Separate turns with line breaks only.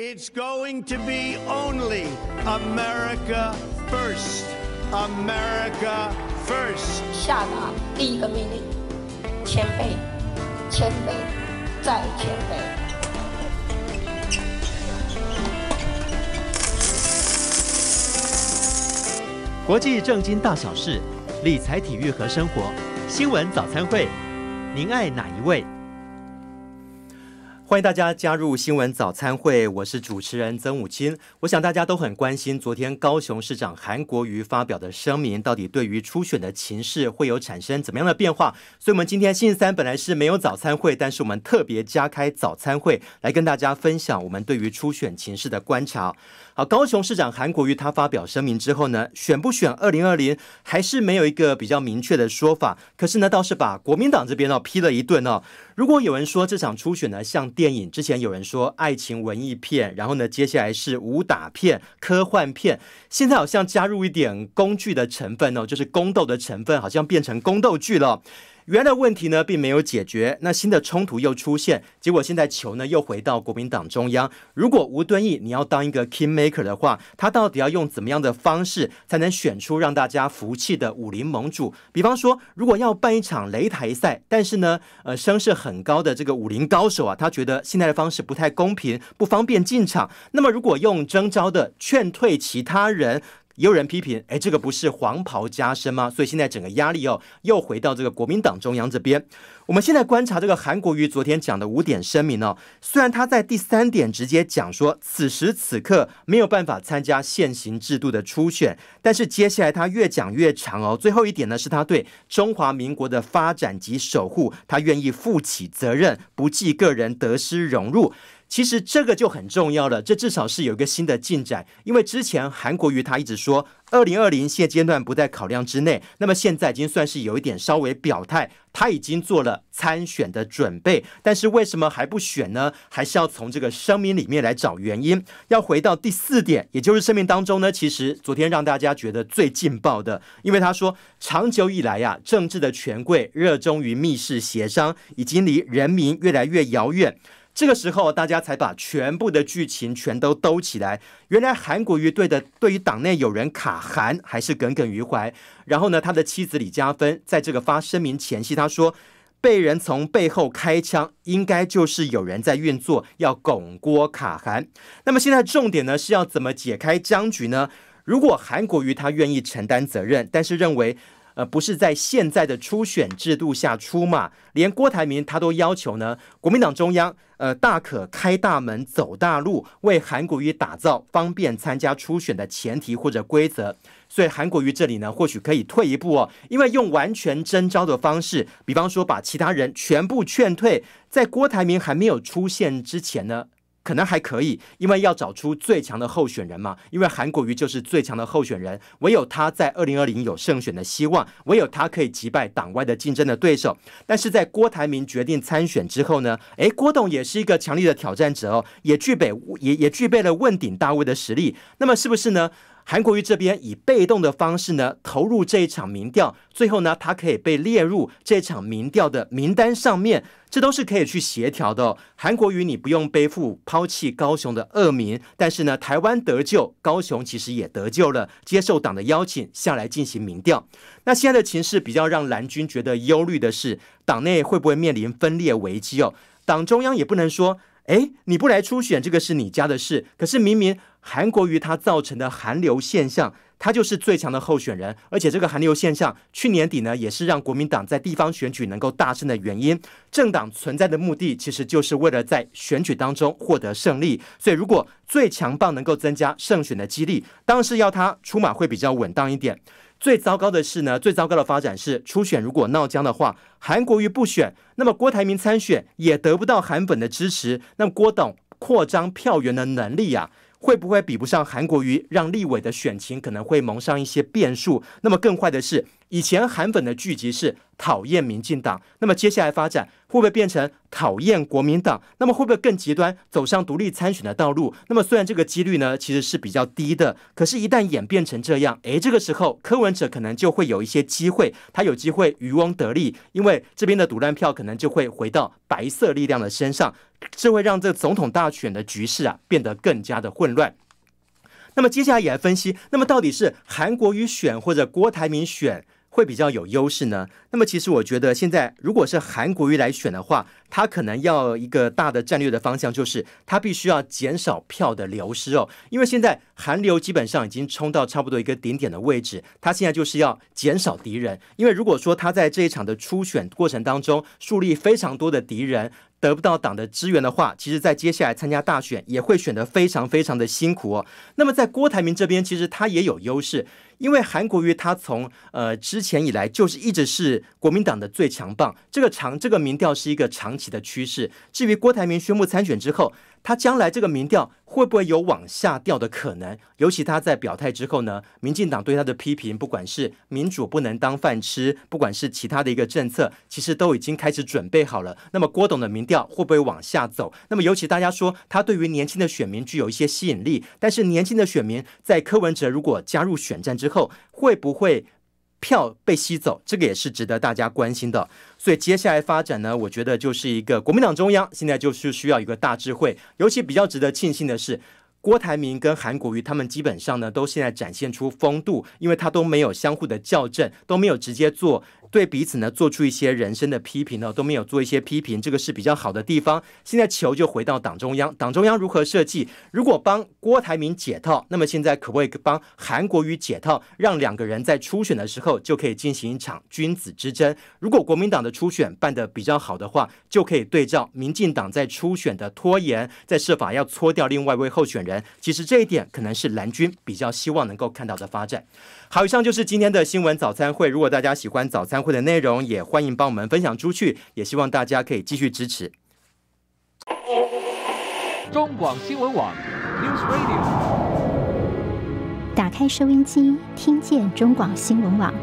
It's going to be only America first. America first. 下达第一个命令，谦卑，谦卑，再谦卑。国际正经大小事、理财、体育和生活新闻早餐会，您爱哪一位？欢迎大家加入新闻早餐会，我是主持人曾武清。我想大家都很关心昨天高雄市长韩国瑜发表的声明，到底对于初选的情势会有产生怎么样的变化？所以，我们今天星期三本来是没有早餐会，但是我们特别加开早餐会，来跟大家分享我们对于初选情势的观察。好，高雄市长韩国瑜他发表声明之后呢，选不选二零二零还是没有一个比较明确的说法。可是呢，倒是把国民党这边呢批了一顿哦。如果有人说这场初选呢像电影之前有人说爱情文艺片，然后呢，接下来是武打片、科幻片，现在好像加入一点工具的成分哦，就是宫斗的成分，好像变成宫斗剧了。原来的问题呢，并没有解决。那新的冲突又出现，结果现在球呢又回到国民党中央。如果吴敦义你要当一个 k i n g maker 的话，他到底要用怎么样的方式，才能选出让大家服气的武林盟主？比方说，如果要办一场擂台赛，但是呢，呃，声势很高的这个武林高手啊，他觉得现在的方式不太公平，不方便进场。那么，如果用征召的劝退其他人？也有人批评，哎，这个不是黄袍加身吗？所以现在整个压力哦，又回到这个国民党中央这边。我们现在观察这个韩国瑜昨天讲的五点声明呢，虽然他在第三点直接讲说，此时此刻没有办法参加现行制度的初选，但是接下来他越讲越长哦。最后一点呢，是他对中华民国的发展及守护，他愿意负起责任，不计个人得失，融入。其实这个就很重要了，这至少是有一个新的进展。因为之前韩国瑜他一直说，二零二零现阶段不在考量之内。那么现在已经算是有一点稍微表态，他已经做了参选的准备。但是为什么还不选呢？还是要从这个声明里面来找原因。要回到第四点，也就是声明当中呢，其实昨天让大家觉得最劲爆的，因为他说，长久以来呀，政治的权贵热衷于密室协商，已经离人民越来越遥远。这个时候，大家才把全部的剧情全都兜起来。原来韩国瑜对的，对于党内有人卡韩还是耿耿于怀。然后呢，他的妻子李嘉芬在这个发声明前夕，他说被人从背后开枪，应该就是有人在运作要拱锅卡韩。那么现在重点呢，是要怎么解开僵局呢？如果韩国瑜他愿意承担责任，但是认为。呃，不是在现在的初选制度下出马，连郭台铭他都要求呢，国民党中央，呃，大可开大门走大路，为韩国瑜打造方便参加初选的前提或者规则。所以韩国瑜这里呢，或许可以退一步哦，因为用完全征召的方式，比方说把其他人全部劝退，在郭台铭还没有出现之前呢。可能还可以，因为要找出最强的候选人嘛。因为韩国瑜就是最强的候选人，唯有他在二零二零有胜选的希望，唯有他可以击败党外的竞争的对手。但是在郭台铭决定参选之后呢？诶，郭董也是一个强力的挑战者哦，也具备也也具备了问鼎大位的实力。那么是不是呢？韩国瑜这边以被动的方式呢，投入这一场民调，最后呢，他可以被列入这场民调的名单上面，这都是可以去协调的。韩国瑜你不用背负抛弃高雄的恶名，但是呢，台湾得救，高雄其实也得救了，接受党的邀请下来进行民调。那现在的情势比较让蓝军觉得忧虑的是，党内会不会面临分裂危机哦？党中央也不能说。哎，你不来初选，这个是你家的事。可是明明韩国瑜他造成的寒流现象，他就是最强的候选人，而且这个寒流现象去年底呢，也是让国民党在地方选举能够大胜的原因。政党存在的目的其实就是为了在选举当中获得胜利，所以如果最强棒能够增加胜选的几率，当然是要他出马会比较稳当一点。最糟糕的是呢，最糟糕的发展是初选如果闹僵的话，韩国瑜不选，那么郭台铭参选也得不到韩粉的支持，那么郭董扩张票源的能力啊，会不会比不上韩国瑜？让立委的选情可能会蒙上一些变数。那么更坏的是。以前韩粉的聚集是讨厌民进党，那么接下来发展会不会变成讨厌国民党？那么会不会更极端走上独立参选的道路？那么虽然这个几率呢其实是比较低的，可是，一旦演变成这样，诶，这个时候柯文哲可能就会有一些机会，他有机会渔翁得利，因为这边的独乱票可能就会回到白色力量的身上，这会让这总统大选的局势啊变得更加的混乱。那么接下来也来分析，那么到底是韩国瑜选或者郭台铭选？会比较有优势呢。那么，其实我觉得现在如果是韩国瑜来选的话。他可能要一个大的战略的方向，就是他必须要减少票的流失哦，因为现在韩流基本上已经冲到差不多一个顶点的位置，他现在就是要减少敌人，因为如果说他在这一场的初选过程当中树立非常多的敌人，得不到党的支援的话，其实在接下来参加大选也会选得非常非常的辛苦哦。那么在郭台铭这边，其实他也有优势，因为韩国瑜他从呃之前以来就是一直是国民党的最强棒，这个长这个民调是一个长。起的趋势。至于郭台铭宣布参选之后，他将来这个民调会不会有往下掉的可能？尤其他在表态之后呢，民进党对他的批评，不管是民主不能当饭吃，不管是其他的一个政策，其实都已经开始准备好了。那么郭董的民调会不会往下走？那么尤其大家说他对于年轻的选民具有一些吸引力，但是年轻的选民在柯文哲如果加入选战之后，会不会？票被吸走，这个也是值得大家关心的。所以接下来发展呢，我觉得就是一个国民党中央现在就是需要一个大智慧。尤其比较值得庆幸的是，郭台铭跟韩国瑜他们基本上呢，都现在展现出风度，因为他都没有相互的校正，都没有直接做。对彼此呢做出一些人生的批评呢都没有做一些批评，这个是比较好的地方。现在球就回到党中央，党中央如何设计？如果帮郭台铭解套，那么现在可不可以帮韩国瑜解套，让两个人在初选的时候就可以进行一场君子之争？如果国民党的初选办得比较好的话，就可以对照民进党在初选的拖延，再设法要搓掉另外一位候选人。其实这一点可能是蓝军比较希望能够看到的发展。好，以上就是今天的新闻早餐会。如果大家喜欢早餐，会的内容也欢迎帮我们分享出去，也希望大家可以继续支持中广新闻网。e Radio，s 打开收音机，听见中广新闻网。